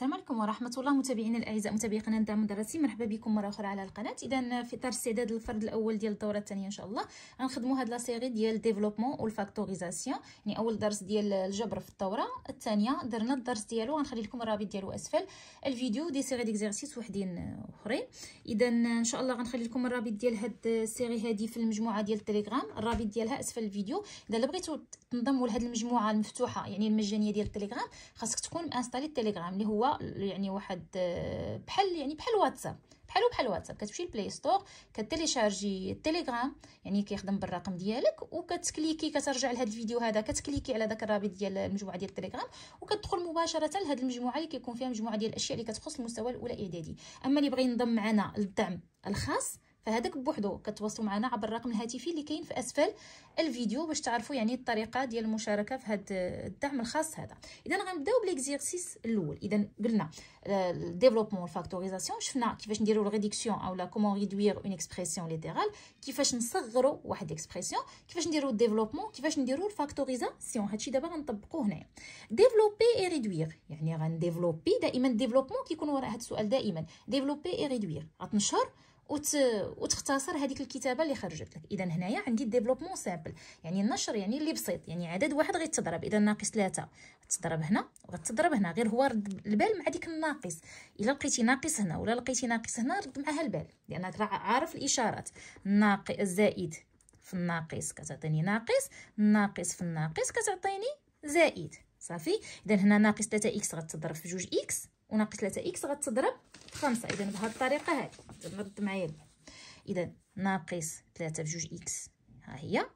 السلام عليكم ورحمة الله متابعينا الأعزاء متابعي قناة دعم مدرسي مرحبا بكم مرة أخرى على القناة إذا في إطار استعداد الفرد الأول ديال الدورة الثانية إن شاء الله غنخدموا هاد لا سيري ديال ديفلوبمون والفاكتوريزاسيون يعني أول درس ديال الجبر في الدورة الثانية درنا الدرس ديالو غنخلي لكم الرابط ديالو أسفل الفيديو دي سيري ديكزيرسيس وحدين أخرين إذا إن شاء الله غنخلي لكم الرابط ديال هاد السيري هادي في المجموعة ديال التليجرام الرابط ديالها أسفل الفيديو إذا بغيتو تنضموا لهاد المجموعة المفتوحة يعني المجانية ديال التليجرام خاصك تكون انستالي التليجرام اللي هو يعني واحد آه، بحال يعني بحال واتساب بحالو بحال واتساب كتمشي للبلاي ستور كتيليشارجي التليجرام يعني كيخدم بالرقم ديالك وكتكليكي كترجع لهاد الفيديو هذا كتكليكي على داك الرابط ديال المجموعه ديال التليجرام وكتدخل مباشره لهاد المجموعه اللي كيكون فيها مجموعه ديال الاشياء اللي كتخص المستوى الاولى اعدادي اما اللي بغى ينضم معنا للدعم الخاص فهذاك بوحدو كتواصلوا معنا عبر الرقم الهاتفي اللي كاين في اسفل الفيديو باش تعرفوا يعني الطريقه ديال المشاركه في هذا الدعم الخاص هذا اذا غنبداو بليكزيرسيس الاول اذا قلنا آه، ديفلوبمون والفاكتوريزاسيون شفنا كيفاش نديروا الريديكسيون لا كومون ريدوير اون اكسبرسيون ليترال كيفاش نصغروا واحد اكسبريسيون كيفاش نديروا ديفلوبمون كيفاش نديروا الفاكتوريزاسيون هادشي دابا غنطبقوه هنايا ديفلوبي اي ريدوير يعني غنديفلوبي دائما ديفلوبمون كيكون وراء هذا السؤال دائما ديفلوبي اي ريدوير غتنشر وت... وتختصر هذيك الكتابه اللي خرجت لك اذا هنايا عندي ديفلوبمون سامبل يعني النشر يعني اللي بسيط يعني عدد واحد غيتضرب اذا ناقص ثلاثة تضرب هنا وغتضرب هنا غير هو رد البال مع ديك الناقص الا لقيتي ناقص هنا ولا لقيتي ناقص هنا رد معها البال لانك راه عارف الاشارات ناقص زائد في الناقص كتعطيني ناقص ناقص في الناقص كتعطيني زائد صافي اذا هنا ناقص 3 اكس غتضرب في 2 اكس وناقص 3 اكس غتضرب 5 اذا بهذه الطريقه هذه رد معايا اذا ناقص 3 في 2 اكس ها هي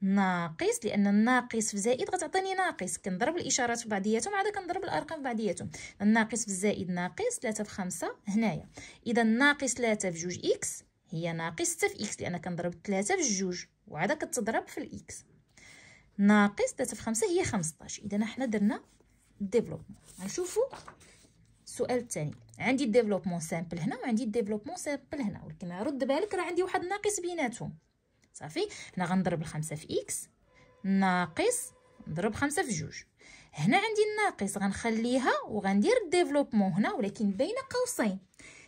ناقص لان الناقص في زائد غتعطيني ناقص كنضرب الاشارات في بعضياتهم عاد كنضرب الارقام في بعضياتهم الناقص في زائد ناقص 3 في 5 هنايا اذا ناقص 3 في 2 اكس هي ناقص 6 في اكس لان كنضرب 3 في 2 وعاد كتضرب في الاكس ناقص 3 في 5 هي 15 اذا حنا درنا ديفلوبمون غنشوفوا السؤال الثاني عندي الديفلوبمون سامبل هنا وعندي الديفلوبمون سامبل هنا ولكن رد بالك راه عندي واحد ناقص بيناتهم صافي هنا غنضرب الخمسة في اكس ناقص نضرب خمسة في جوج هنا عندي الناقص غنخليها وغندير الديفلوبمون هنا ولكن بين قوسين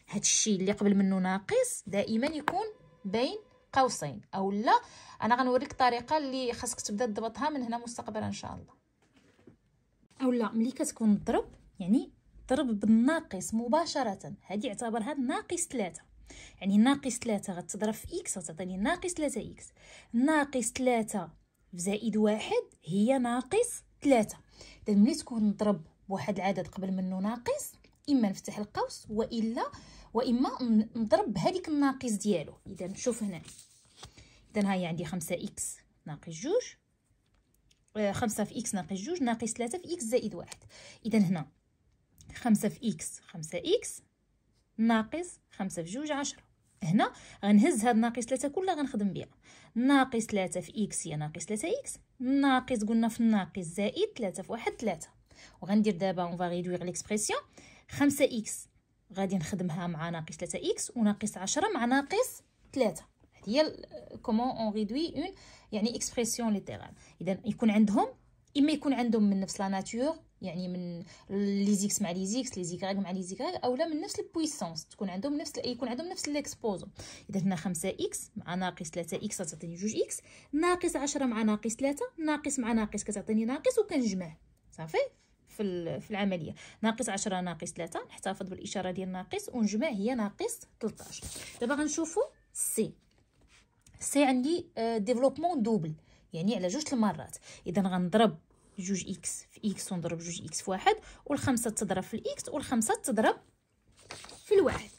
هاد الشيء اللي قبل منه ناقص دائما يكون بين قوسين او لا انا غنوريك طريقه اللي خاصك تبدا تضبطها من هنا مستقبلا ان شاء الله او لا ملي كتكون ضرب يعني ضرب بالناقص مباشرة هادي اعتبرها ناقص ثلاثة يعني ناقص ثلاثة غتضرب في إكس غتعطيني ناقص ثلاثة إكس ناقص ثلاثة زائد واحد هي ناقص ثلاثة إذا ملي تكون نضرب بواحد العدد قبل منه ناقص إما نفتح القوس وإلا وإما نضرب بهاديك الناقص ديالو إذا نشوف هنا إذا هاي عندي خمسة إكس ناقص جوج آه، خمسة في إكس ناقص جوج ناقص ثلاثة في إكس زائد واحد إذا هنا خمسة في إكس خمسة إكس ناقص خمسة في جوج عشرة هنا غنهز هاد ناقص ثلاثة كلها غنخدم بها ناقص ثلاثة في إكس هي ناقص ثلاثة إكس ناقص قلنا في الناقص زائد ثلاثة في واحد ثلاثة وغندير دابا اون فاغيدويغ ليكسبرسيون خمسة إكس غادي نخدمها مع ناقص ثلاثة إكس وناقص عشرة مع ناقص ثلاثة هادي هي كومون اون ريدوي اون يعني اكسبرسيون ليتيرال اذا يكون عندهم اما يكون عندهم من نفس لا ناتور يعني من لي زيكس مع لي زيكس لي زيكغ مع لي زيكغ اولا من نفس البويسونس تكون عندهم نفس يكون عندهم نفس ليكسبوزو اذا هنا 5 اكس مع ناقص 3 اكس تعطيني 2 اكس ناقص 10 مع ناقص 3 ناقص مع ناقص كتعطيني ناقص وكنجمع صافي في في العمليه ناقص 10 ناقص 3 نحتفظ بالاشاره ديال ناقص ونجمع هي ناقص 13 دابا غنشوفوا سي سي عندي ديفلوبمون آه، دوبل يعني على جوج المرات اذا غنضرب جوج اكس في اكس ونضرب جوج اكس في واحد والخمسه تضرب في الاكس والخمسه تضرب في الواحد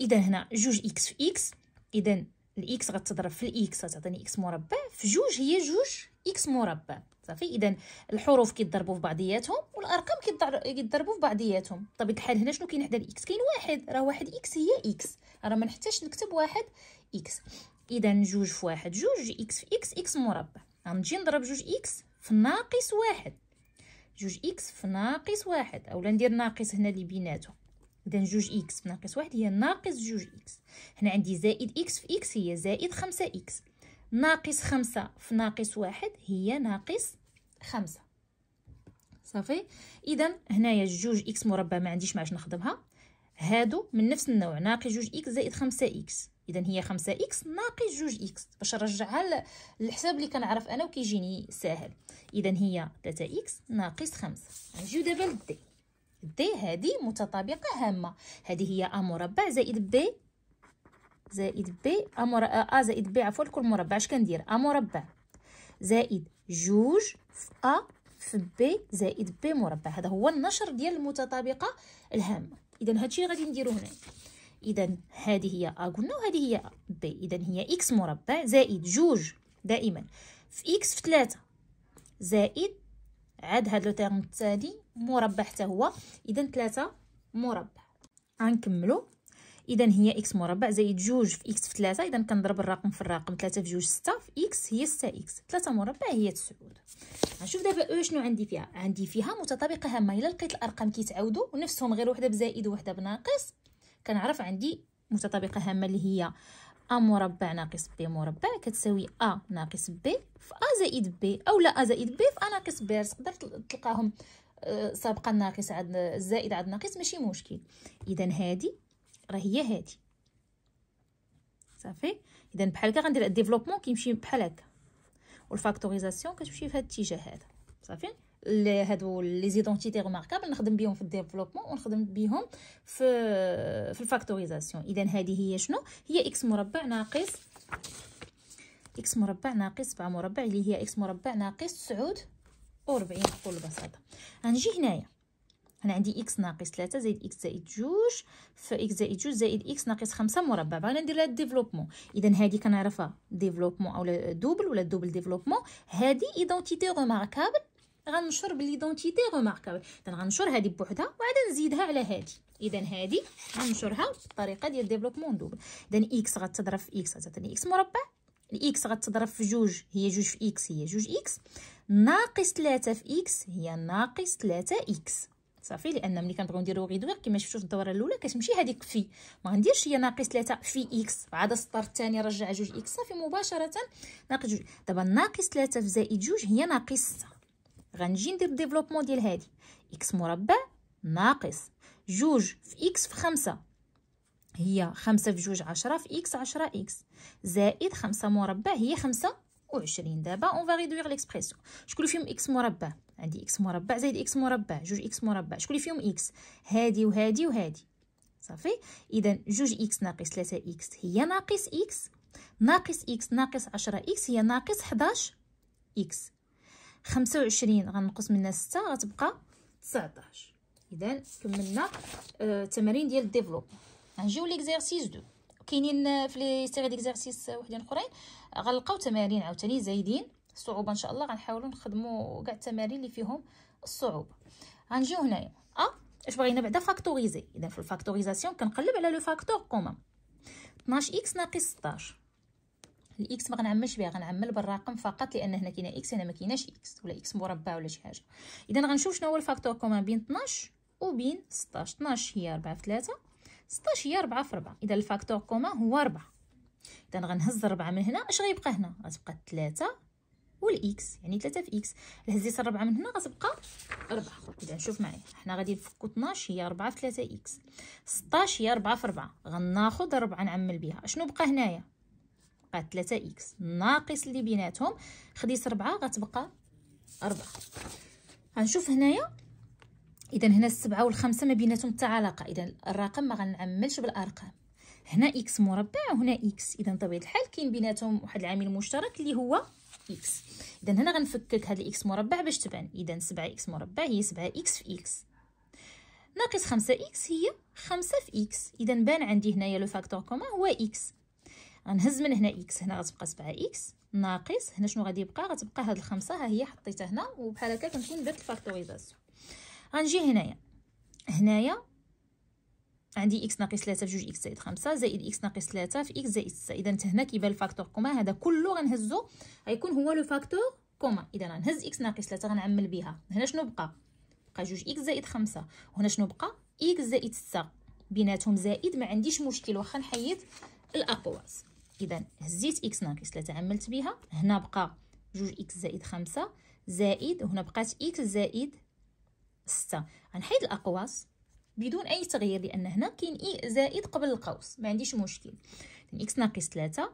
اذا هنا جوج اكس في اكس اذا الاكس غتضرب في الاكس غتعطيني اكس مربع في جوج هي جوج اكس مربع صافي اذا الحروف كيتضربوا في بعضياتهم والارقام كيتضربوا في بعضياتهم طب الحال هنا شنو كاين حدا الاكس كاين واحد راه واحد اكس هي اكس راه منحتاجش نكتب واحد اكس اذا جوج في واحد جوج اكس في اكس اكس مربع غنجي نضرب جوج اكس في ناقص واحد جوج إكس في ناقص واحد أولا ندير ناقص هنا اللي بيناتهم إذا جوج إكس في ناقص واحد هي ناقص جوج إكس هنا عندي زائد إكس في إكس هي زائد خمسة إكس ناقص خمسة في ناقص واحد هي ناقص خمسة صافي إذا هنايا جوج إكس مربع ما عنديش معاش نخدمها هادو من نفس النوع ناقص جوج إكس زائد خمسة إكس اذا هي 5 اكس ناقص 2 اكس باش نرجعها للحساب اللي كنعرف انا وكيجيني ساهل اذا هي 3 اكس ناقص 5 نجيو دابا لدي دي هذه متطابقه هامه هذه هي ا مربع زائد بي زائد بي ا مر... ا زائد بي عفوا لكل مربع اش كندير ا مربع زائد جوج في ا في بي زائد بي مربع هذا هو النشر ديال المتطابقه الهامه اذا هادشي غادي نديرو هنا اذا هذه هي ا قلنا وهذه هي بي اذا هي اكس مربع زائد جوج دائما في اكس في ثلاثة زائد عاد هاد لو تيرم التالي مربع حتى هو اذا ثلاثة مربع غنكملو اذا هي اكس مربع زائد جوج في اكس في ثلاثة اذا كنضرب الرقم في الرقم ثلاثة في جوج ستة في اكس هي ستة اكس ثلاثة مربع هي تسعود غنشوف دابا او شنو عندي فيها عندي فيها متطابقه هامه الا لقيت الارقام كيتعاودوا ونفسهم غير وحده بزائد وحده بناقص كنعرف عندي متطابقه هامه اللي هي ا مربع ناقص بي مربع كتساوي ا ناقص بي في ا زائد بي او لا ا زائد بي في ا ناقص بي تقدر تلقاهم آه، سابقا ناقص عاد الزائد عاد ناقص ماشي مشكل اذا هادي راه هي هادي صافي اذا بحال هكا غندير الديفلوبمون كيمشي بحال هكا والفاكتوريزاسيون كتمشي في هاد الاتجاه هذا صافي هادو لي زيدونتيتي ريماركابل نخدم بهم في الديفلوبمون ونخدم بهم في في الفاكتوريزاسيون اذا هذه هي شنو هي اكس مربع ناقص اكس مربع ناقص 7 مربع اللي هي اكس مربع ناقص 49 بكل بساطه غنجي هنايا هنا عندي اكس ناقص 3 زائد اكس زائد جوج في اكس زائد جوج زائد اكس ناقص 5 مربع بغينا ندير لها ديفلوبمون اذا هذه كنعرفها ديفلوبمون اولا دوبل ولا دوبل ديفلوبمون هذه ايدونتيتي ريماركابل غنشر بليدونتيتي غوماركابل اذا غنشر هذه بوحدها وعاد نزيدها على هذه اذا هذه غنشرها بالطريقه ديال ديفلوبمون دوبل اذا اكس غتضرب في اكس غتعطيني اكس مربع الاكس غتضرب في جوج هي جوج في اكس هي جوج اكس ناقص 3 في اكس هي ناقص 3 اكس صافي لان ملي كنبغيو نديرو غيدوير كما شفتو في الدوره الاولى كتمشي هذيك في ما غنديرش هي ناقص 3 في اكس عاد السطر الثاني رجع جوج اكس صافي مباشره ناقص جوج دابا ناقص 3 في زائد جوج هي ناقص 6 غنجي ندير ديفلوبمون ديال هادي اكس مربع ناقص جوج في اكس في خمسة هي خمسة في جوج عشرة في اكس عشرة اكس زائد خمسة مربع هي خمسة وعشرين دابا اون فا ريدويغ شكون فيهم اكس مربع عندي اكس مربع زائد اكس مربع جوج اكس مربع شكون فيهم اكس هادي وهادي وهادي صافي اذا جوج اكس ناقص ثلاثة اكس هي ناقص اكس ناقص اكس ناقص عشرة اكس هي ناقص حداش اكس خمسة وعشرين غنقص منها ستة غتبقى تسعطاش اذا كملنا آه، التمارين ديال الديفلوب غنجيو ليكزارسيس دو كاينين آه، في لي سيغي ديكزارسيس وحدين اخرين غنلقاو تمارين عاوتاني زايدين صعوبه ان شاء الله غنحاولوا نخدموا كاع التمارين اللي فيهم الصعوبه غنجيو هنايا ا اش بغينا بعدا فاكتوريزي اذا في الفاكتوريزاسيون كنقلب على لو فاكتور كومون 12 اكس ناقص 16 الاكس ما غنعملش بها غنعمل بالرقم فقط لان هنا كاينه اكس هنا ما كايناش اكس ولا اكس مربع ولا شي حاجه اذا غنشوف شنو هو الفاكتور كومان بين 12 وبين 16 12 هي 4 في 3 16 هي 4 في 4 اذا الفاكتور كومان هو 4 اذا غنهز 4 من هنا اش غيبقى هنا غتبقى 3 والاكس يعني 3 في اكس هزيت 4 من هنا غتبقى 4 اذا شوف معايا حنا غادي نفكوا 12 هي 4 في 3 اكس 16 هي 4 في 4 غناخذ 4 نعمل بها شنو بقى هنايا بقى 3 اكس ناقص اللي بيناتهم خديت 4 غتبقى 4 غنشوف هنايا اذا هنا السبعة والخمسة ما بيناتهم حتى علاقة اذا الرقم ما غنعملش بالارقام هنا اكس مربع وهنا اكس اذا طبيعي الحال كاين بيناتهم واحد العامل المشترك اللي هو اكس اذا هنا غنفكك هذا الاكس مربع باش تبان اذا 7 اكس مربع هي 7 اكس في اكس ناقص 5 اكس هي 5 في اكس اذا بان عندي هنايا لو فاكتور كومون هو اكس غنهز من هنا اكس هنا غتبقى 7 اكس ناقص هنا شنو غادي يبقى غتبقى هاد الخمسة ها هي حطيتها هنا وبحال هكا كنكون درت الفاكتوريزاسيون غنجي هنايا هنايا عندي اكس ناقص 3 في 2 اكس زائد 5 زائد اكس ناقص 3 في اكس زائد 6 اذا هنا كيبان الفاكتور كومان هذا كله غنهزو غيكون هو لو فاكتور كومان اذا غنهز اكس ناقص 3 غنعمل بها هنا شنو بقى بقى 2 اكس زائد 5 وهنا شنو بقى اكس زائد 6 بيناتهم زائد ما عنديش مشكل واخا نحيد الاقواس اذا هزيت اكس ناقص 3 عملت بها هنا بقى جوج اكس زائد خمسة زائد وهنا بقات اكس زائد ستة غنحيد الاقواس بدون اي تغيير لان هنا كاين اي زائد قبل القوس ما عنديش مشكل اكس ناقص ثلاثة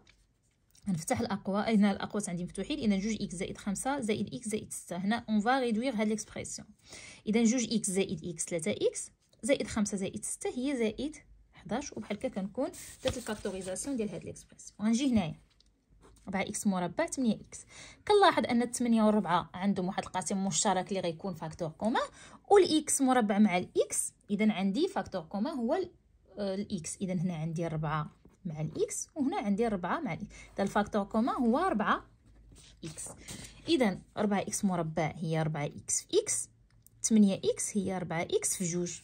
غنفتح الاقوى هنا الاقواس عندي مفتوحين اذا جوج اكس زائد خمسة زائد اكس زائد ستة هنا اون فا ريدوير هاد ليكسبغيسيون اذا جوج اكس زائد اكس ثلاثة اكس زائد خمسة زائد ستة هي زائد 11 وبحال هكا كنكون درت الفاكتوريزاسيون ديال هاد ليكسبريس وغنجي هنايا 4 اكس مربع 8 اكس كنلاحظ ان 8 و4 عندهم واحد القاسم مشترك اللي غيكون فاكتور كوما والاكس مربع مع الاكس اذا عندي فاكتور كوما هو الاكس اذا هنا عندي 4 مع الاكس وهنا عندي 4 مع الاكس اذا الفاكتور كوما هو 4 اكس اذا 4 اكس مربع هي 4 اكس في اكس 8 اكس هي 4 اكس في جوج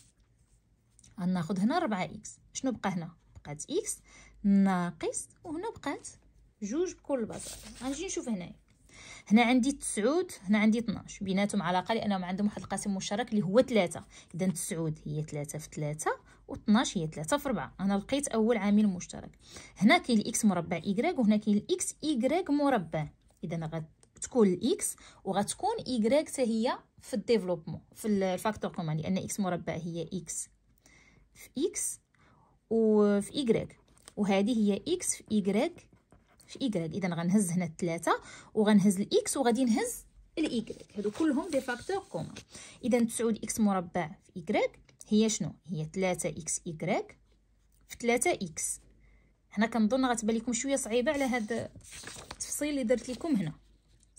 غناخد هنا 4 اكس شنو بقى هنا بقات اكس ناقص وهنا بقات جوج بكل بساطه غنجي نشوف هنايا هنا عندي تسعود هنا عندي 12 بيناتهم علاقه لانهم عندهم واحد القاسم مشترك اللي هو 3 اذا تسعود هي 3 في 3 و12 هي 3 في 4 انا لقيت اول عامل مشترك هنا كاين الاكس مربع y وهنا كاين الاكس إكغيك مربع اذا غتكون الاكس وغتكون y حتى هي في الديفلوبمون في الفاكتور كومان لان اكس مربع هي اكس في x وفي y وهذه هي x في y في y إذا غنهز هنا الثلاثة وغنهز الإكس وغادي نهز الاي هادو كلهم دي فاكتور كوم إذا 9 إكس مربع في y هي شنو هي 3 إكس y في 3 إكس هنا كنظن غتبان لكم شويه صعيبه على هذا التفصيل اللي درت لكم هنا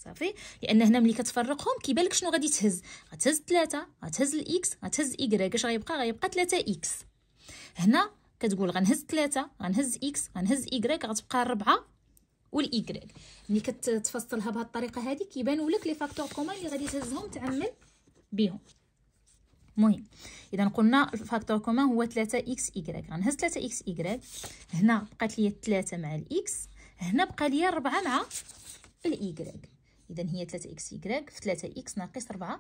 صافي لان هنا ملي كتفرقهم كيبان لك شنو غادي تهز غتهز 3 غتهز الاكس غتهز ايكغيك اش غيبقى غيبقى 3 اكس هنا كتقول غنهز 3 غنهز اكس غنهز ايكغيك غتبقى 4 والايكغيك ملي كتفصلها بهذه الطريقه هذه كيبانوا لك لي فاكتور كومون اللي غادي تهزهم تعمل بهم مهم اذا قلنا الفاكتور كومون هو 3 اكس ايكغيك غنهز 3 اكس ايكغيك هنا بقات لي 3 مع الاكس هنا بقى لي 4 مع الايكغيك اذا هي 3 اكس يكراك في 3 اكس ناقص 4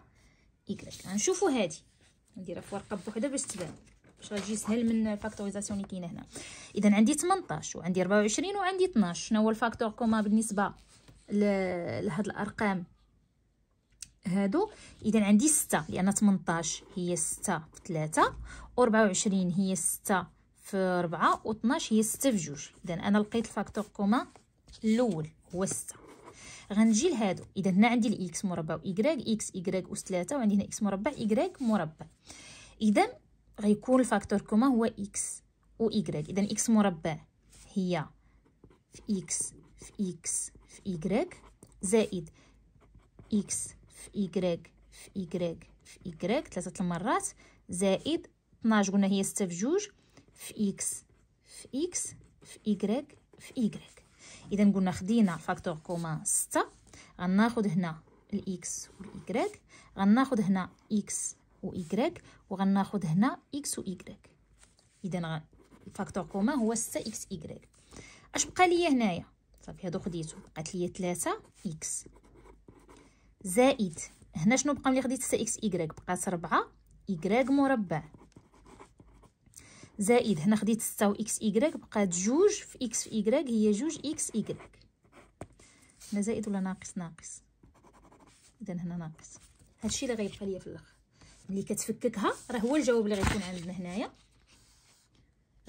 يكراك غنشوفوا هذه نديرها في ورقه بوحده باش تبان باش غتجي سهل من الفاكتوريزاسيون اللي كاينه هنا اذا عندي 18 وعندي 24 وعندي 12 شنو هو الفاكتور كوما بالنسبه لهاد الارقام هادو اذا عندي 6 لان 18 هي 6 في 3 و24 هي 6 في 4 و12 هي 6 في 2 اذا انا لقيت الفاكتور كوما الاول هو 6 غنجي لهادو اذا هنا عندي الاكس مربع وايكغيك اكس ايكغيك اس 3 وعندي هنا اكس مربع ايكغيك مربع اذا غيكون الفاكتور كوما هو اكس و وايكغيك اذا اكس مربع هي في اكس في اكس في ايكغيك زائد اكس في ايكغيك في ايكغيك في ايكغيك ثلاثه المرات زائد 12 قلنا هي 6 في جوج في اكس في اكس في ايكغيك في ايكغيك اذا قلنا خدينا فاكتور كوما 6 غناخد هنا الاكس والايكغ غناخد هنا اكس وايكغ وغناخد هنا اكس وايكغ اذا فاكتور كوما هو 6 اكس ايكغ اش بقى ليا هنايا صافي هادو خديتو بقات ليا 3 اكس زائد هنا شنو بقى ملي خديت 6 اكس ايكغ بقات 4 ايكغ مربع زائد هنا خديت ستة و اكس ايكغيك بقات جوج في اكس في ايكغيك هي جوج اكس ايكغيك هنا زائد ولا ناقص ناقص اذا هنا ناقص هادشي اللي غيبقى ليا في الاخر ملي كتفككها راه هو الجواب اللي غيكون عندنا هنايا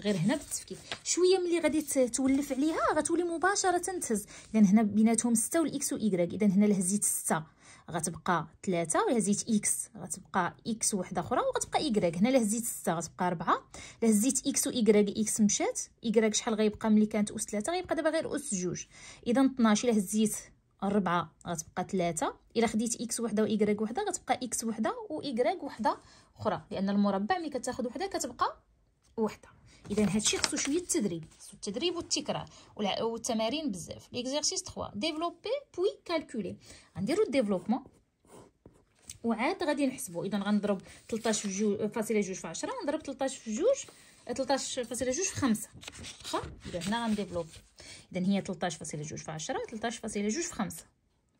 غير هنا بالتفكيك شويه ملي غادي تولف عليها غتولي مباشره تهز لان هنا بيناتهم 6 والاكس وايكغيك اذا هنا لهزيت هزيت 6 غتبقى 3 ولا هزيت اكس غتبقى اكس وحده اخرى وغتبقى ايكغيك هنا الا هزيت 6 غتبقى 4 الا هزيت اكس وايكغيك اكس مشات ايكغيك شحال غيبقى ملي كانت اس 3 غيبقى دابا غير اس 2 اذا 12 الا هزيت 4 غتبقى 3 الا خديت اكس وحده وايكغيك وحده غتبقى اكس وحده وايكغيك وحده اخرى لان المربع ملي كتاخذ وحده كتبقى وحده اذا هادشي خصو شويه التدريب خصو التدريب والتكرار والتمارين بزاف ليكزيرسيس 3 ديفلوبي بوي كالكولي غنديرو الديفلوبمون وعاد غادي نحسبو اذا غنضرب 13 في 2.2 في 10 ونضرب 13 في 2 13 فاصله جوج في 5 واخا اذا هنا غنديفلوب اذا هي 13 فاصله جوج في 10 13 فاصله جوج في 5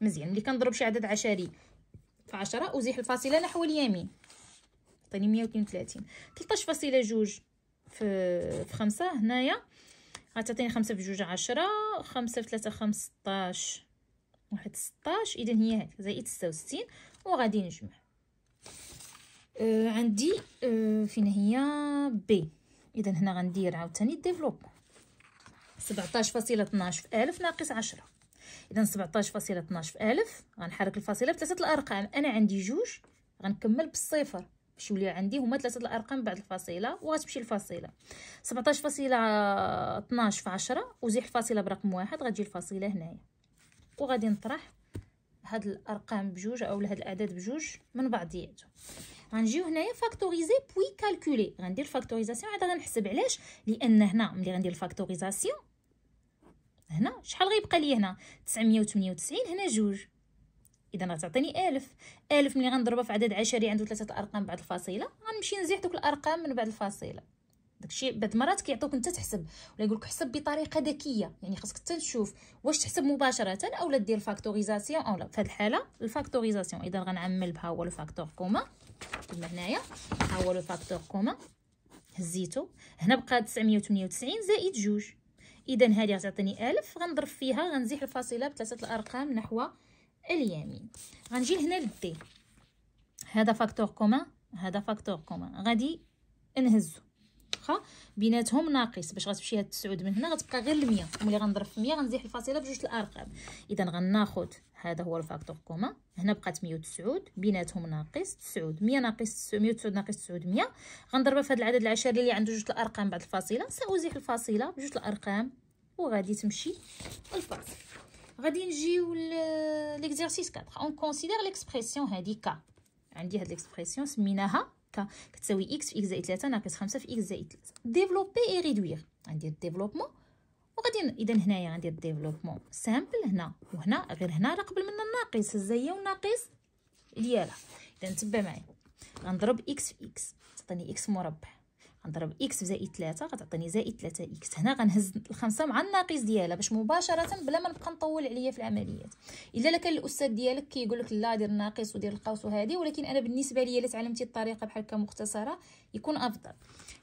مزيان ملي كنضرب شي عدد عشري في 10 ازيح الفاصله نحو اليمين عطيني 132 13 فاصله جوج في في خمسة هنايا غتعطيني خمسة في جوج عشرة خمسة في ثلاثة خمسطاش واحد سطاش إذا هي هاد زائد ستة وستين وغادي نجمع آه عندي آه فين هي بي إذا هنا غندير عاوتاني ديفلوب سبعطاش فاصلة طناش في ألف ناقص عشرة إذا سبعطاش فاصلة طناش في ألف غنحرك الفاصلة بثلاثة الأرقام أنا عندي جوج غنكمل بالصفر باش يولي عندي هما ثلاثه الارقام بعد الفاصله وغتمشي الفاصله 17 فاصله 12 في 10 وزيح فاصله برقم واحد غتجي الفاصله هنايا وغادي نطرح هاد الارقام بجوج او هاد الاعداد بجوج من بعضياتهم غنجيو هنايا فاكتوريزي بوي كالكولي غندير فاكتوريزاسيون عاد غنحسب علاش لان هنا ملي غندير الفاكتوريزاسيون هنا شحال غيبقى لي هنا 998 هنا جوج اذا غتعطيني ألف ألف ملي غنضربها في عدد عشري عنده ثلاثه الارقام بعد الفاصله غنمشي نزيح دوك الارقام من بعد الفاصله داكشي بعض المرات كيعطوك انت تحسب ولا يقولك حسب بطريقه ذكيه يعني خاصك حتى تشوف واش تحسب مباشره اولا دير فاكتوريزاسيون اولا في هذه الحاله الفاكتوريزاسيون اذا غنعمل بها هو لو فاكتور كوما كما هنايا ها هو لو فاكتور كوما هزيتو هنا بقى 998 زائد جوج اذا هذه غتعطيني 1000 غنضرب فيها غنزيح الفاصله بثلاثه الارقام نحو اليمين غنجي لهنا للدي هذا فاكتور كومان هذا فاكتور كومان غادي نهزو واخا بيناتهم ناقص باش غتمشي هاد التسعود من هنا غتبقى غير المية ملي غنضرب في مية غنزيح الفاصله بجوج الارقام اذا غناخد هذا هو الفاكتور كومان هنا بقات مية وتسعود بيناتهم ناقص تسعود مية ناقص مية وتسعود ناقص تسعود مية غنضربها في هاد العدد العشري اللي عنده جوج الارقام بعد الفاصله سازيح الفاصله بجوج الارقام وغادي تمشي الفاصله غادي نجيو ليكزيرسيس 4 اون كونسيدير ليكسبرسيون هادي كا عندي هاد ليكسبرسيون سميناها كا كتساوي اكس في اكس زائد 3 ناقص 5 في اكس زائد 3 ديفلوبي اي ريدوير عندي الديفلوبمون وغادي اذا هنايا غندير ديفلوبمون سامبل هنا وهنا غير هنا راه قبل منا الناقص الزايه والناقص ديالها اذا تبع معايا غنضرب اكس في اكس تعطيني اكس مربع غنضرب اكس في زائد 3 غتعطيني زائد 3 اكس هنا غنهز الخمسه مع الناقص ديالها باش مباشره بلا ما نبقى نطول عليا في العمليات الا لا كان الاستاذ ديالك كيقول لك لا دير الناقص ودير القوس وهذه ولكن انا بالنسبه ليا الا تعلمتي الطريقه بحال هكا مختصره يكون افضل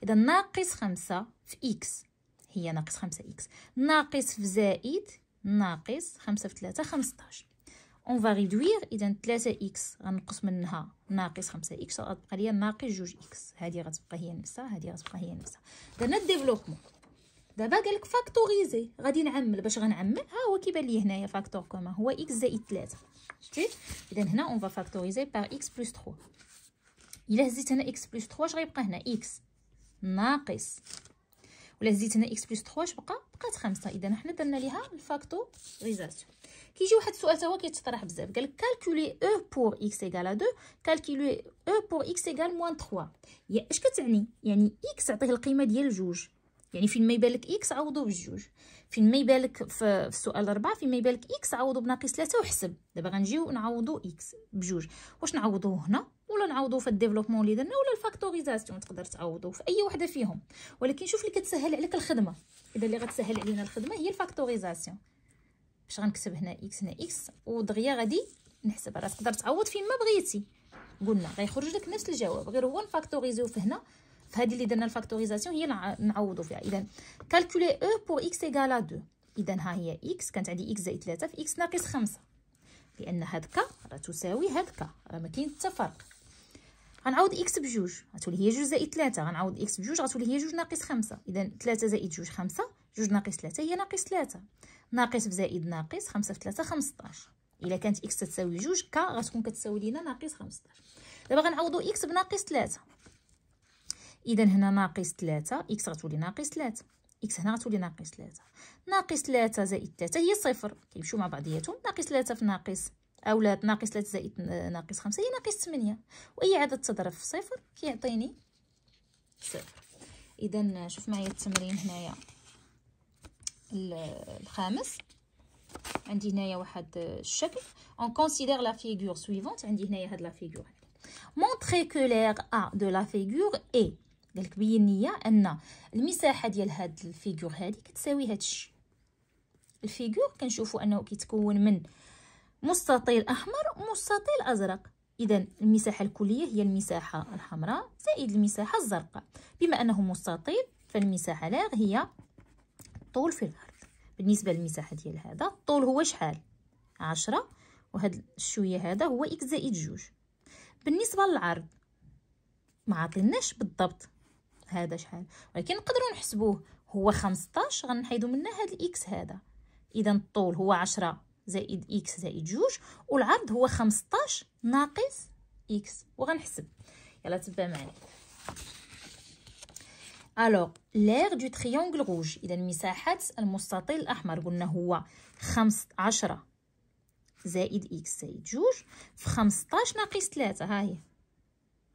اذا ناقص 5 في اكس هي ناقص 5 اكس ناقص في زائد ناقص 5 في 3 15 اون فا ريدوير اذا 3 اكس غنقص منها ناقص 5 اكس غتبقى ليا ناقص 2 اكس هذه غتبقى هي نفسها هذه غتبقى هي نفسها درنا الديفلوبمون دابا قالك فاكتوريزي غادي نعمل باش غنعمل ها هو كيبان لي هنايا فاكتور كوما هو اكس زائد 3 شتي اذا هنا اون فا فاكتوريزي بار اكس بلس 3 الا هزيت هنا اكس بلس 3 اش غيبقى هنا اكس ناقص ولا زدت هنا اكس بلس 3 بقى بقات 5 اذا حنا درنا ليها الفاكتو ريزاسيون كيجي واحد السؤال تا هو كيتطرح بزاف قالك كالكولي او بور اكس ايغال 2 كالكولي او بور اكس ايغال موان 3 يا اش كتعني يعني اكس عطيه القيمه ديال جوج يعني فين ما يبان لك اكس عوضو بجوج فين ما يبان لك في السؤال 4 فين ما يبان لك اكس عوضو بناقص 3 وحسب دابا غنجيو نعوضو اكس بجوج واش نعوضوه هنا ولا نعوضو في الديفلوبمون اللي درنا ولا الفاكتوريزاسيون تقدر تعوضو في اي وحده فيهم ولكن شوف اللي كتسهل عليك الخدمه اذا اللي غتسهل علينا الخدمه هي الفاكتوريزاسيون باش غنكتب هنا اكس هنا اكس ودغيا غادي نحسبها راه تقدر تعوض فين ما بغيتي قلنا غيخرج لك نفس الجواب غير هو نفاكتوريزيو في هنا في هذه اللي درنا الفاكتوريزاسيون هي نعوضو فيها اذا كالكولي او بور اكس ايغال 2 اذا ها هي اكس كانت عندي اكس زائد 3 في اكس ناقص 5 لان هذكا راه تساوي هذكا راه ما كاين حتى فرق غنعوض اكس بجوج غتولي هي جوج زائد ثلاثة غنعوض اكس بجوج غتولي هي جوج ناقص خمسة إذا ثلاثة زائد جوج خمسة جوج ناقص ثلاثة هي ناقص ثلاثة ناقص بزائد ناقص خمسة في ثلاثة خمسطاش إلا كانت اكس تساوي جوج ك غتكون كتساوي لينا ناقص خمسطاش دابا غنعوضو اكس بناقص ثلاثة إذا هنا ناقص ثلاثة اكس غتولي ناقص ثلاثة اكس هنا غتولي ناقص ثلاثة ناقص ثلاثة زائد ثلاثة هي صفر كيمشيو مع بعضياتهم ناقص ثلاثة في ناقص اولاد ناقص 3 زائد ناقص 5 هي ناقص 8 واي عدد تضرب في صفر كيعطيني صفر اذا شوف معايا التمرين هنايا الخامس عندي هنايا واحد الشكل اون كونسيدير لا فيغور سويفونت عندي هنايا هاد لا فيغور هادي مونطري كو ا دو لا فيغور اي قالك بين ليا ان المساحه ديال هاد الفيغور هادي كتساوي هادشي الفيغور كنشوفوا انه كيتكون من مستطيل أحمر مستطيل أزرق إذا المساحة الكلية هي المساحة الحمراء زائد المساحة الزرقاء بما أنه مستطيل فالمساحة لاغ هي الطول في الأرض بالنسبة للمساحة ديال هذا الطول هو شحال عشرة وهاد الشوية هذا هو إكس زائد جوج بالنسبة للعرض ما عطيناش بالضبط هذا شحال ولكن نقدروا نحسبوه هو 15 غنحيدو منه هاد الإكس هذا إذا الطول هو عشرة زائد إكس زائد جوج والعرض هو خمسطاش ناقص إكس وغنحسب يلا تبع معايا الوغ لير دو تريونغل غوج اذا مساحه المستطيل الاحمر قلنا هو خمس عشرة زائد اكس زائد جوج في خمسطاش ناقص ثلاثة ها هي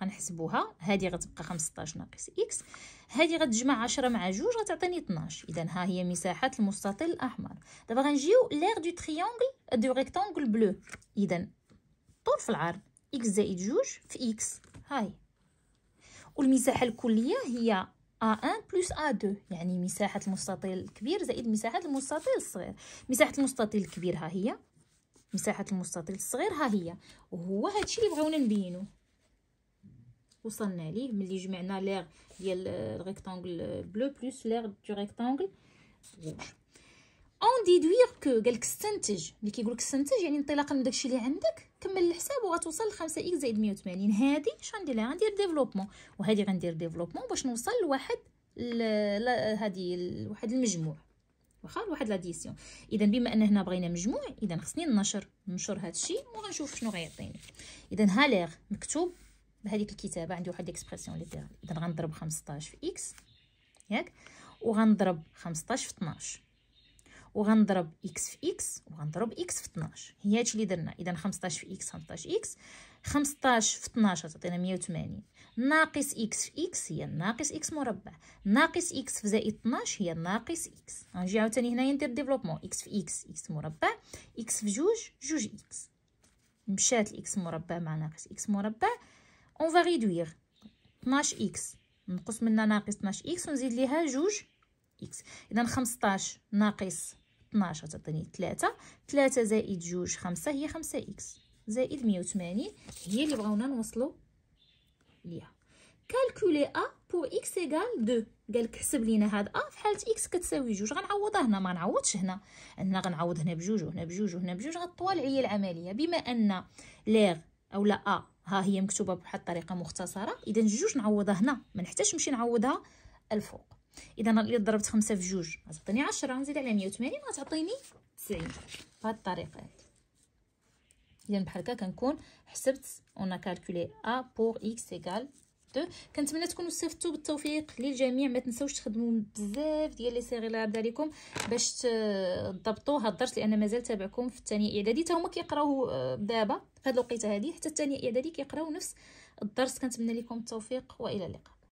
غنحسبوها هذه غتبقى 15 ناقص اكس هذه غتجمع 10 مع 2 غتعطيني 12 اذا ها هي مساحه المستطيل الاحمر دابا غنجيو لير دو تريونغل دو ريكتانغل بلو اذا طول في العرض اكس زائد 2 في اكس هاي والمساحه الكليه هي A1 بلس A2 يعني مساحة المستطيل الكبير زائد مساحة المستطيل الصغير مساحة المستطيل الكبير ها هي مساحة المستطيل الصغير ها هي وهو هادشي اللي بغاونا نبينو وصلنا ليه ملي جمعنا لير ديال الريكتانغل بلو بلس لير دو ريكتانغل روج اون ديدوير كو قالك استنتج اللي كيقول لك استنتج يعني انطلاقا من داكشي اللي عندك كمل الحساب وغتوصل ل 5 اكس زائد 180 هادي اش غندير لها غندير ديفلوبمون وهادي غندير ديفلوبمون باش نوصل لواحد هادي لواحد المجموع واخا لواحد ديسيون اذا بما ان هنا بغينا مجموع اذا خصني ننشر ننشر هادشي وغنشوف شنو غيعطيني اذا ها مكتوب بهذيك الكتابه عندي واحد الاكسبرسيون اللي دايره دابا غنضرب 15 في اكس ياك وغنضرب 15 في 12 وغنضرب اكس في اكس وغنضرب اكس في 12 هي هادشي اللي درنا اذا 15 في اكس 15 اكس 15 في 12 تعطينا 180 ناقص اكس في اكس هي ناقص اكس مربع ناقص اكس في زائد 12 هي ناقص اكس غنجي عاوتاني هنايا ندير ديفلوبمون اكس في اكس اكس مربع اكس في جوج جوج اكس مشات الاكس مربع مع ناقص اكس مربع on va réduire 12x نقص منها ناقص 12x ونزيد ليها جوج x اذا 15 ناقص 12 تعطيني 3 3 زائد جوج 5 هي 5x زائد 180 هي اللي بغاونا نوصلوا ليها كالكولي ا بور اكس ايغال 2 قالك حسب لينا هاد ا في حاله اكس كتساوي جوج غنعوضها هنا ما نعوضش هنا هنا غنعوض هنا بجوج وهنا بجوج وهنا بجوج غطوال عليا العمليه بما ان لير او لا ا ها هي مكتوبه بواحد الطريقه مختصره اذا جوج نعوضها هنا ما نحتاجش نمشي نعوضها الفوق اذا اللي ضربت خمسة في جوج غتعطيني عشرة نزيد على مية غتعطيني تسعين بهاد الطريقه هادي اذا بحال هكا كنكون حسبت اون كالكولي ا بور اكس ايكال دو كنتمنى تكونوا استفدتوا بالتوفيق للجميع ما تنساوش تخدموا بزاف ديال لي سيغي لاب عرضها باش تضبطوا هاد الدرس لان مازال تابعكم في الثانيه اعدادي حتى هما كيقراو آه، دابا في هاد الوقيته هذه حتى الثانيه اعدادي كيقراو نفس الدرس كنتمنى لكم التوفيق والى اللقاء